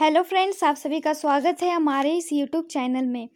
Hello friends आप सभी का स्वागत है हमारे इस यूट्यूब चैनल में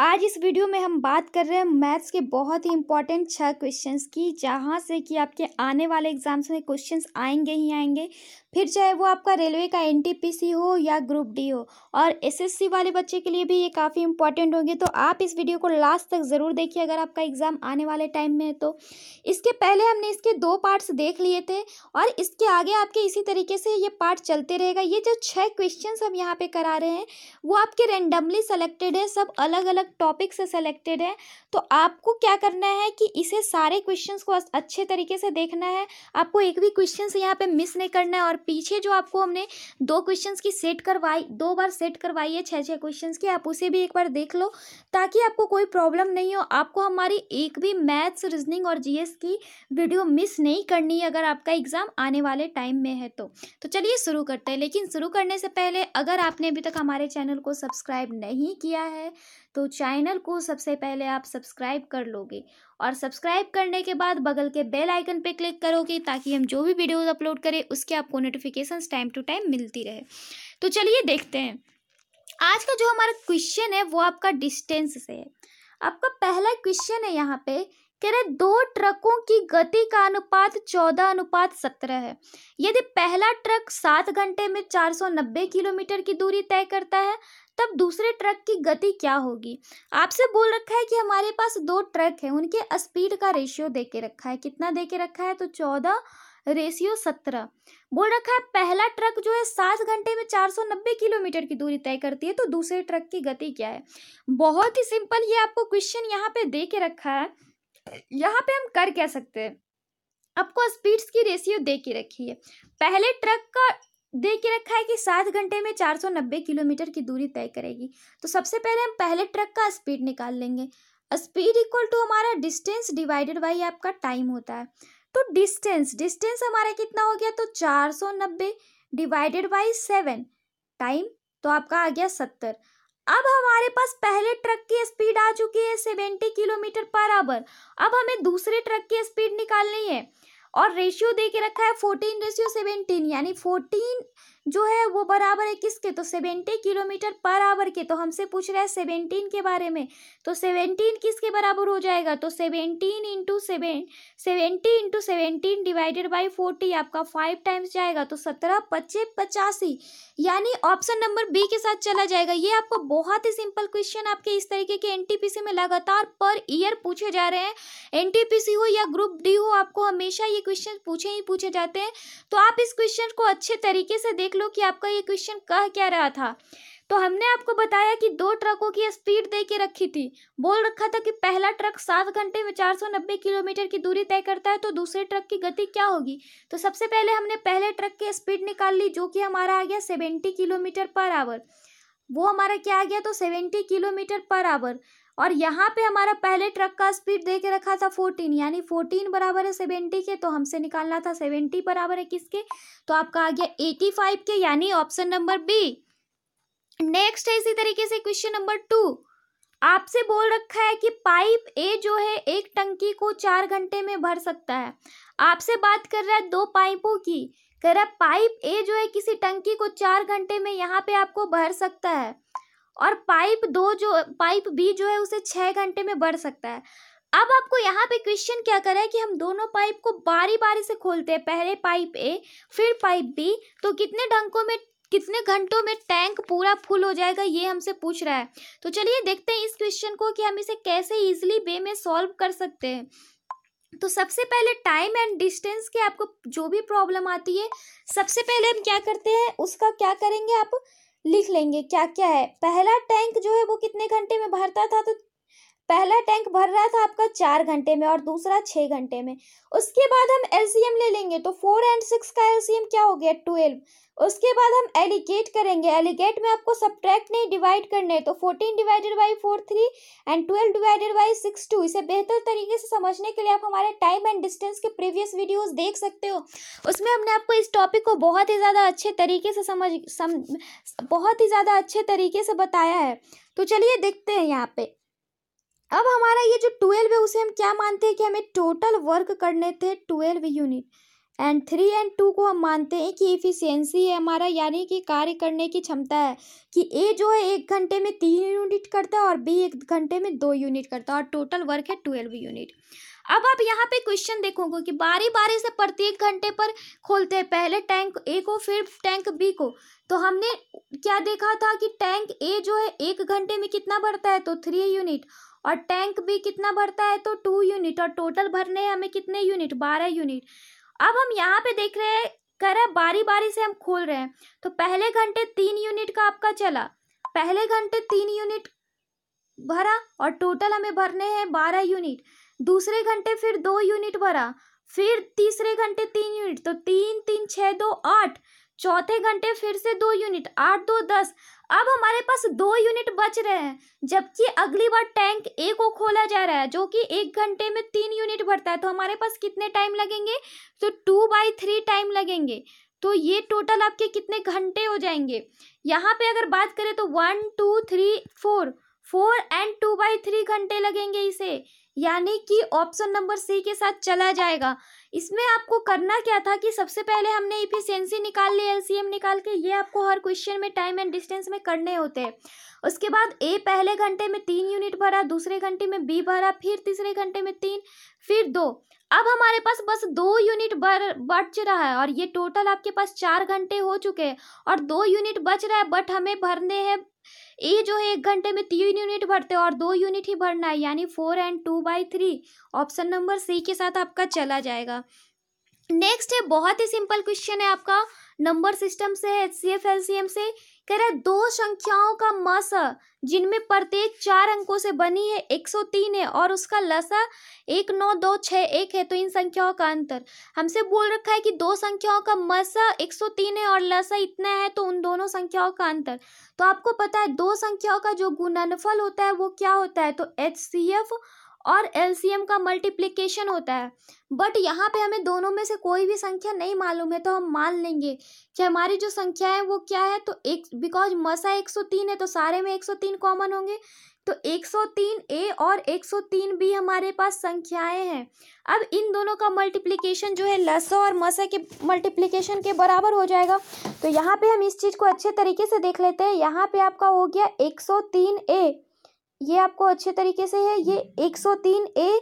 आज इस वीडियो में हम बात कर रहे हैं मैथ्स के बहुत ही इंपॉर्टेंट छह क्वेश्चंस की जहाँ से कि आपके आने वाले एग्जाम्स में क्वेश्चंस आएंगे ही आएंगे फिर चाहे वो आपका रेलवे का एनटीपीसी हो या ग्रुप डी हो और एसएससी वाले बच्चे के लिए भी ये काफ़ी इंपॉर्टेंट होंगे तो आप इस वीडियो को लास्ट तक ज़रूर देखिए अगर आपका एग्ज़ाम आने वाले टाइम में है तो इसके पहले हमने इसके दो पार्ट्स देख लिए थे और इसके आगे आपके इसी तरीके से ये पार्ट चलते रहेगा ये जो छः क्वेश्चन हम यहाँ पर करा रहे हैं वो आपके रेंडमली सेलेक्टेड है सब अलग अलग अलग टॉपिक से सेलेक्टेड है तो आपको क्या करना है कि इसे सारे क्वेश्चन को अच्छे तरीके से देखना है आपको एक भी क्वेश्चन यहाँ पे मिस नहीं करना है और पीछे जो आपको हमने दो क्वेश्चन की सेट करवाई दो बार सेट करवाई है छः छः क्वेश्चन की आप उसे भी एक बार देख लो ताकि आपको कोई प्रॉब्लम नहीं हो आपको हमारी एक भी मैथ्स रीजनिंग और जी की वीडियो मिस नहीं करनी है अगर आपका एग्ज़ाम आने वाले टाइम में है तो तो चलिए शुरू करते हैं लेकिन शुरू करने से पहले अगर आपने अभी तक हमारे चैनल को सब्सक्राइब नहीं किया है तो चैनल को सबसे पहले आप सब्सक्राइब कर लोगे और सब्सक्राइब करने के बाद बगल के बेल आइकन पे क्लिक करोगे ताकि हम जो भी वीडियोज़ अपलोड करें उसके आपको नोटिफिकेशन टाइम टू टाइम मिलती रहे तो चलिए देखते हैं आज का जो हमारा क्वेश्चन है वो आपका डिस्टेंस से है आपका पहला क्वेश्चन है यहाँ पे कह रहे दो ट्रकों की गति का अनुपात चौदह अनुपात सत्रह है यदि पहला ट्रक सात घंटे में चार सौ नब्बे किलोमीटर की दूरी तय करता है तब दूसरे ट्रक की गति क्या होगी आपसे बोल रखा है कि हमारे पास दो ट्रक है उनके स्पीड का रेशियो दे के रखा है कितना दे के रखा है तो चौदह रेशियो सत्रह बोल रखा है पहला ट्रक जो है सात घंटे में चार सौ नब्बे किलोमीटर की दूरी तय करती है तो दूसरे ट्रक की गति क्या है बहुत ही सिंपल ये आपको क्वेश्चन यहाँ पे दे के रखा है यहाँ पे हम कर कह सकते हैं आपको स्पीड्स की रेशियो दे के रखी है पहले ट्रक का दे के रखा है कि सात घंटे में चार सौ नब्बे किलोमीटर की दूरी तय करेगी तो सबसे पहले हम पहले ट्रक का स्पीड निकाल लेंगे स्पीड इक्वल टू हमारा डिस्टेंस डिवाइडेड बाई आपका टाइम होता है तो डिस्टेंस डिस्टेंस हमारा कितना हो गया तो चार सौ नब्बे डिवाइडेड बाई सेवन टाइम तो आपका आ गया सत्तर अब हमारे पास पहले ट्रक की स्पीड आ चुकी है सेवेंटी किलोमीटर पर आवर अब हमें दूसरे ट्रक की स्पीड निकालनी है और रेशियो दे के रखा है फोर्टीन रेशियो सेवेंटीन यानी फोर्टीन जो है वो बराबर है किसके तो सेवेंटी किलोमीटर पर आवर के तो हमसे पूछ रहा है सेवेंटीन के बारे में तो सेवेंटीन किसके बराबर हो जाएगा तो seventeen into seven seventy into seventeen divided by forty आपका फाइव टाइम्स जाएगा तो सत्रह पच्चे पचासी यानी ऑप्शन नंबर बी के साथ चला जाएगा ये आपको बहुत ही सिंपल क्वेश्चन आपके इस तरीके के एन में लगातार पर ईयर पूछे जा रहे हैं एन हो या ग्रुप डी हो आपको हमेशा ये क्वेश्चन पूछे ही पूछे जाते हैं तो आप इस क्वेश्चन को अच्छे तरीके से देख देख लो कि आपका ये क्वेश्चन कह क्या रहा था तो हमने आपको बताया कि दो ट्रकों की स्पीड दे के रखी थी बोल रखा था कि पहला ट्रक सात घंटे में नब्बे किलोमीटर की दूरी तय करता है तो दूसरे ट्रक की गति क्या होगी तो सबसे पहले हमने पहले ट्रक की स्पीड निकाल ली जो कि हमारा आ गया सेवेंटी किलोमीटर पर आवर वो हमारा क्या आ गया तो सेवेंटी किलोमीटर पर आवर और यहाँ पे हमारा पहले ट्रक का स्पीड दे के रखा था फोर्टीन यानी फोर्टीन बराबर है सेवेंटी के तो हमसे निकालना था सेवेंटी बराबर है किसके तो आपका आ गया एटी फाइव के यानी ऑप्शन नंबर बी नेक्स्ट है इसी तरीके से क्वेश्चन नंबर टू आपसे बोल रखा है कि पाइप ए जो है एक टंकी को चार घंटे में भर सकता है आपसे बात कर रहा है दो पाइपों की कह पाइप ए जो है किसी टंकी को चार घंटे में यहाँ पे आपको भर सकता है और पाइप दो जो पाइप बी जो है उसे छः घंटे में भर सकता है अब आपको यहाँ पे क्वेश्चन क्या करा है कि हम दोनों पाइप को बारी बारी से खोलते हैं पहले पाइप ए फिर पाइप बी तो कितने ढंकों में कितने घंटों में टैंक पूरा फुल हो जाएगा ये हमसे पूछ रहा है तो चलिए देखते हैं इस क्वेश्चन को कि हम इसे कैसे इजिली वे में सॉल्व कर सकते हैं तो सबसे पहले टाइम एंड डिस्टेंस के आपको जो भी प्रॉब्लम आती है सबसे पहले हम क्या करते हैं उसका क्या करेंगे आप लिख लेंगे क्या क्या है पहला टैंक जो है वो कितने घंटे में भरता था तो पहला टैंक भर रहा था आपका चार घंटे में और दूसरा छः घंटे में उसके बाद हम एल ले लेंगे तो फोर एंड सिक्स का एल क्या हो गया ट्वेल्व उसके बाद हम एलिगेट करेंगे एलिगेट में आपको सब्ट्रैक्ट नहीं डिवाइड करने तो fourteen divided by four three and twelve divided by six two इसे बेहतर तरीके से समझने के लिए आप हमारे टाइम एंड डिस्टेंस के प्रीवियस वीडियोस देख सकते हो उसमें हमने आपको इस टॉपिक को बहुत ही ज़्यादा अच्छे तरीके से समझ सम बहुत ही ज़्यादा अच्छे तरीके से बताया है तो चलिए देखते हैं यहाँ पे अब हमारा ये जो ट्वेल्व है उसे हम क्या मानते हैं कि हमें टोटल वर्क करने थे twelve unit and three and two को हम मानते हैं कि इफ़िशियंसी है हमारा यानी कि कार्य करने की क्षमता है कि ए जो है एक घंटे में तीन यूनिट करता है और बी एक घंटे में दो यूनिट करता है और टोटल वर्क है ट्वेल्व यूनिट अब आप यहाँ पे क्वेश्चन देखोगे कि बारी बारी से प्रत्येक घंटे पर खोलते हैं पहले टैंक ए को फिर टैंक बी को तो हमने क्या देखा था कि टैंक ए जो है एक घंटे में कितना भरता है तो थ्री यूनिट और टैंक भी कितना भरता है तो टू यूनिट और टोटल भरने हैं हमें कितने यूनिट बारह यूनिट अब हम यहाँ पे देख रहे हैं कर रहे हैं बारी बारी से हम खोल रहे हैं तो पहले घंटे तीन यूनिट का आपका चला पहले घंटे तीन यूनिट भरा और टोटल हमें भरने हैं बारह यूनिट दूसरे घंटे फिर दो यूनिट भरा फिर तीसरे घंटे तीन यूनिट तो तीन तीन छः दो आठ चौथे घंटे फिर से दो यूनिट आठ दो दस अब हमारे पास दो यूनिट बच रहे हैं जबकि अगली बार टैंक ए को खोला जा रहा है जो कि एक घंटे में तीन यूनिट बढ़ता है तो हमारे पास कितने टाइम लगेंगे तो टू बाई थ्री टाइम लगेंगे तो ये टोटल आपके कितने घंटे हो जाएंगे यहाँ पे अगर बात करें तो one two three four four and two by three घंटे लगेंगे इसे यानी कि ऑप्शन नंबर सी के साथ चला जाएगा इसमें आपको करना क्या था कि सबसे पहले हमने इफिशियंसी निकाल ली एलसीएम निकाल के ये आपको हर क्वेश्चन में टाइम एंड डिस्टेंस में करने होते हैं उसके बाद ए पहले घंटे में तीन यूनिट भरा दूसरे घंटे में बी भरा फिर तीसरे घंटे में तीन फिर दो अब हमारे पास बस दो यूनिट बच रहा है और ये टोटल आपके पास चार घंटे हो चुके हैं और दो यूनिट बच रहा है बट हमें भरने हैं ए जो है एक घंटे में तीन यूनिट भरते और दो यूनिट ही भरना है यानी four and two by three option number C के साथ आपका चला जाएगा नेक्स्ट है बहुत ही सिंपल क्वेश्चन है आपका नंबर सिस्टम से H C F L C M से कह रहा है दो संख्याओं का मस जिनमें प्रत्येक चार अंकों से बनी है 103 है और उसका लसा एक नौ दो छः एक है तो इन संख्याओं का अंतर हमसे बोल रखा है कि दो संख्याओं का सौ 103 है और लसा इतना है तो उन दोनों संख्याओं का अंतर तो आपको पता है दो संख्याओं का जो गुणनफल होता है वो क्या होता है तो एच सी एफ और एलसीएम का मल्टीप्लिकेशन होता है बट यहाँ पे हमें दोनों में से कोई भी संख्या नहीं मालूम है तो हम मान लेंगे कि हमारी जो संख्या है वो क्या है तो एक बिकॉज मसा 103 है तो सारे में 103 कॉमन होंगे तो 103 ए और 103 बी हमारे पास संख्याएं हैं अब इन दोनों का मल्टीप्लिकेशन जो है लसो और मसा के मल्टीप्लिकेशन के बराबर हो जाएगा तो यहाँ पे हम इस चीज़ को अच्छे तरीके से देख लेते हैं यहाँ पे आपका हो गया 103 ए ये आपको अच्छे तरीके से है ये 103 हम्म। ए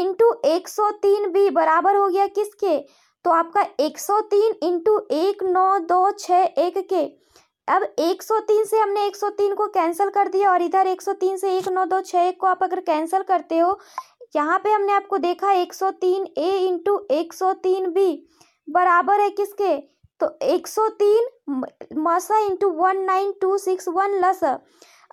इंटू एक सौ तीन बी बराबर हो गया किसके तो आपका 103 इंटू एक नौ दो छः एक के अब 103 से हमने 103 को कैंसिल कर दिया और इधर 103 से एक नौ दो छः एक को आप अगर कैंसिल करते हो यहाँ पे हमने आपको देखा 103 ए इंटू एक सौ तीन बी बराबर है किसके तो 103 मसा into one nine two six one लस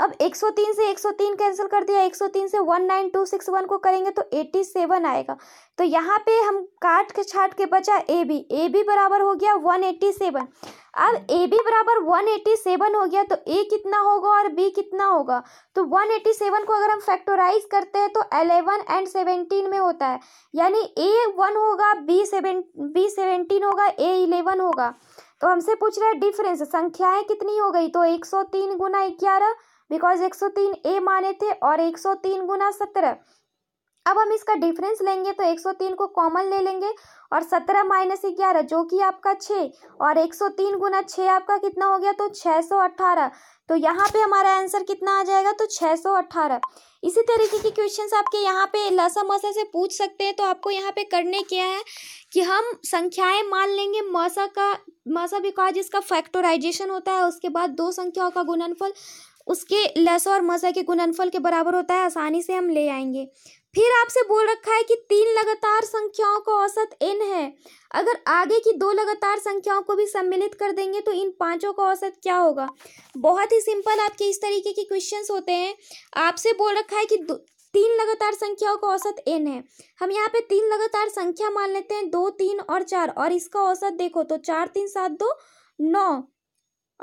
अब 103 से 103 कैंसिल कर दिया 103 से 19261 को करेंगे तो 87 आएगा तो यहाँ पे हम काट के छाट के बचा ए बी ए बी बराबर हो गया 187 अब ए बी बराबर 187 हो गया तो ए कितना होगा और बी कितना होगा तो 187 को अगर हम फैक्टोराइज करते हैं तो 11 एंड 17 में होता है यानी ए वन होगा बी सेवन बी सेवेंटीन होगा ए इलेवन होगा तो हमसे पूछ रहा है डिफरेंस संख्याएं कितनी हो गई तो 103 सौ तीन गुना ग्यारह बिकॉज 103 ए माने थे और 103 गुना सत्रह अब हम इसका डिफरेंस लेंगे तो 103 को कॉमन ले लेंगे और 17 माइनस ग्यारह जो कि आपका 6 और 103 गुना छः आपका कितना हो गया तो 618 तो यहाँ पे हमारा आंसर कितना आ जाएगा तो 618 इसी तरीके के क्वेश्चंस आपके यहाँ पे लसा मसा से पूछ सकते हैं तो आपको यहाँ पे करने क्या है कि हम संख्याएं मान लेंगे मसा का मसा बिकॉज इसका फैक्टोराइजेशन होता है उसके बाद दो संख्याओं का गुणनफल उसके लस और मसा के गुणनफल के बराबर होता है आसानी से हम ले आएंगे फिर आपसे बोल रखा है कि तीन लगातार संख्याओं का औसत एन है अगर आगे की दो लगातार संख्याओं को भी सम्मिलित कर देंगे तो इन पांचों का औसत क्या होगा बहुत ही सिंपल आपके इस तरीके के क्वेश्चंस होते हैं आपसे बोल रखा है कि तीन लगातार संख्याओं का औसत एन है हम यहाँ पे तीन लगातार संख्या मान लेते हैं दो तीन और चार और इसका औसत देखो तो चार तीन सात दो नौ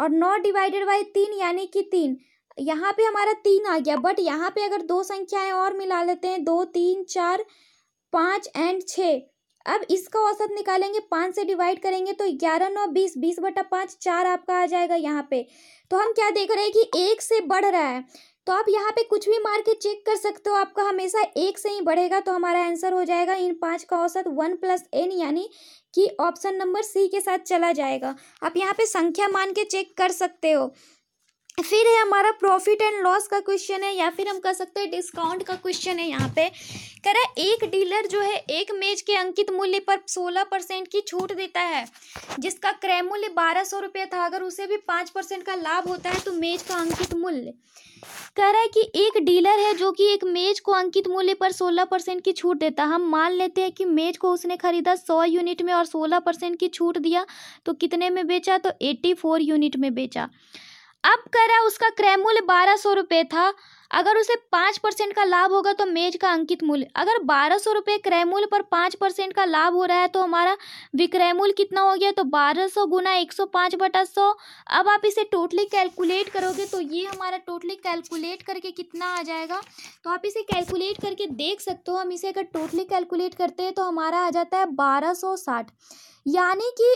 और नौ डिवाइडेड बाई तीन यानी कि तीन यहाँ पे हमारा तीन आ गया बट यहाँ पे अगर दो संख्याएं और मिला लेते हैं दो तीन चार पाँच एंड छः अब इसका औसत निकालेंगे पाँच से डिवाइड करेंगे तो ग्यारह नौ बीस बीस बटा पाँच चार आपका आ जाएगा यहाँ पे तो हम क्या देख रहे हैं कि एक से बढ़ रहा है तो आप यहाँ पे कुछ भी मार के चेक कर सकते हो आपका हमेशा एक से ही बढ़ेगा तो हमारा आंसर हो जाएगा इन पाँच का औसत वन प्लस एन यानी कि ऑप्शन नंबर सी के साथ चला जाएगा आप यहाँ पे संख्या मान के चेक कर सकते हो फिर है हमारा प्रॉफिट एंड लॉस का क्वेश्चन है या फिर हम कह सकते हैं डिस्काउंट का क्वेश्चन है यहाँ पे कह रहा है एक डीलर जो है एक मेज के अंकित मूल्य पर सोलह परसेंट की छूट देता है जिसका क्रय मूल्य बारह सौ रुपये था अगर उसे भी पाँच परसेंट का लाभ होता है तो मेज का अंकित मूल्य कह रहा है कि एक डीलर है जो कि एक मेज को अंकित मूल्य पर सोलह परसेंट की छूट देता हम मान लेते हैं कि मेज को उसने खरीदा सौ यूनिट में और सोलह परसेंट की छूट दिया तो कितने में बेचा तो एट्टी फोर यूनिट में बेचा अब कह रहा है उसका क्रय मूल्य बारह सौ रुपये था अगर उसे पाँच परसेंट का लाभ होगा तो मेज का अंकित मूल्य अगर बारह सौ रुपये क्रय मूल्य पर पाँच परसेंट का लाभ हो रहा है तो हमारा विक्रय मूल्य कितना हो गया तो बारह सौ गुना एक सौ पाँच बटा सौ अब आप इसे टोटली कैलकुलेट करोगे तो ये हमारा टोटली कैलकुलेट करके कितना आ जाएगा तो आप इसे कैलकुलेट करके देख सकते हो हम इसे अगर टोटली कैलकुलेट करते हैं तो हमारा आ जाता है बारह सौ साठ यानी कि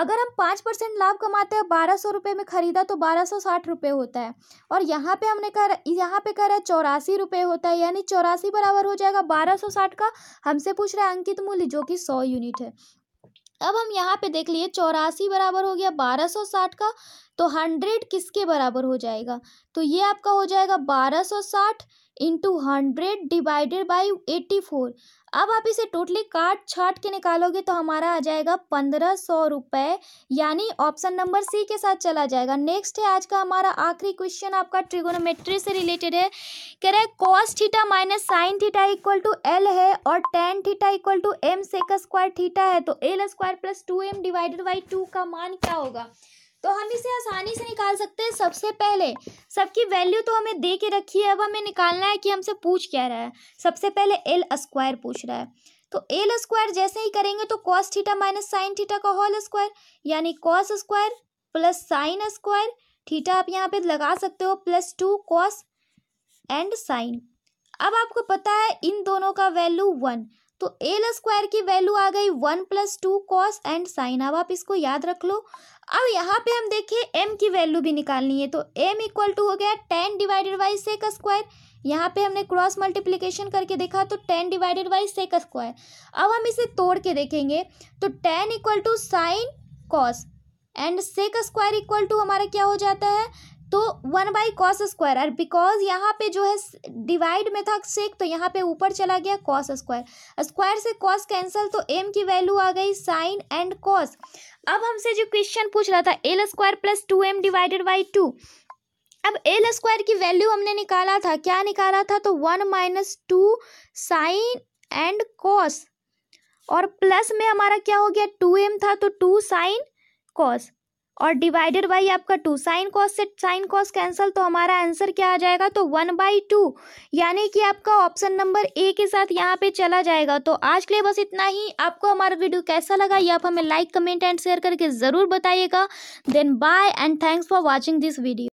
अगर हम पाँच परसेंट लाभ कमाते हैं बारह सौ रुपये में ख़रीदा तो बारह सौ साठ रुपये होता है और यहाँ पे हमने कह यहाँ पे कह रहा है चौरासी रुपये होता है यानी चौरासी बराबर हो जाएगा बारह सौ साठ का हमसे पूछ रहा है अंकित मूल्य जो कि सौ यूनिट है अब हम यहाँ पे देख लिए चौरासी बराबर हो गया बारह सौ साठ का तो हंड्रेड किसके बराबर हो जाएगा तो ये आपका हो जाएगा बारह सौ साठ into hundred divided by eighty four अब आप इसे टोटली काट छाट के निकालोगे तो हमारा आ जाएगा पंद्रह सौ रुपये यानी ऑप्शन नंबर सी के साथ चला जाएगा नेक्स्ट है आज का हमारा आखिरी क्वेश्चन आपका ट्रिगोनोमेट्री से रिलेटेड है कह रहे cos theta minus sine theta equal to L है और tan theta equal to M sec square theta है तो L square plus two M divided by two का मान क्या होगा तो हम इसे आसानी से निकाल सकते हैं सबसे पहले सबकी वैल्यू तो हमें दे के रखी है अब हमें निकालना है कि हमसे पूछ क्या रहा है सबसे पहले एल स्क्वायर पूछ रहा है तो एल स्क्वायर जैसे ही करेंगे तो cos theta minus sine theta का होल स्क्वायर यानी cos square plus sine square theta आप यहाँ पे लगा सकते हो plus two cos and sine अब आपको पता है इन दोनों का वैल्यू वन तो एल स्क्वायर की वैल्यू आ गई one plus two cos and sine अब आप इसको याद रख लो अब यहाँ पे हम देखें एम की वैल्यू भी निकालनी है तो एम इक्वल टू हो गया tan divided by sec square यहाँ पे हमने क्रॉस मल्टीप्लिकेशन करके देखा तो tan divided by sec square अब हम इसे तोड़ के देखेंगे तो tan equal to sine cos and sec square equal to हमारा क्या हो जाता है तो वन बाई कॉस स्क्वायर और बिकॉज यहाँ पे जो है डिवाइड में था सेक तो यहाँ पे ऊपर चला गया कॉस स्क्वायर स्क्वायर से कॉस कैंसिल तो एम की वैल्यू आ गई साइन एंड कॉस अब हमसे जो क्वेश्चन पूछ रहा था L square plus two M divided by two अब एल स्क्वायर की वैल्यू हमने निकाला था क्या निकाला था तो one minus two sine and cos और प्लस में हमारा क्या हो गया टू एम था तो टू साइन कॉस और डिवाइडेड बाई आपका टू साइन कॉस से साइन कॉस कैंसिल तो हमारा आंसर क्या आ जाएगा तो वन बाई टू यानी कि आपका ऑप्शन नंबर ए के साथ यहाँ पे चला जाएगा तो आज के लिए बस इतना ही आपको हमारा वीडियो कैसा लगा ये आप हमें लाइक कमेंट एंड शेयर करके ज़रूर बताइएगा then bye and thanks for watching this video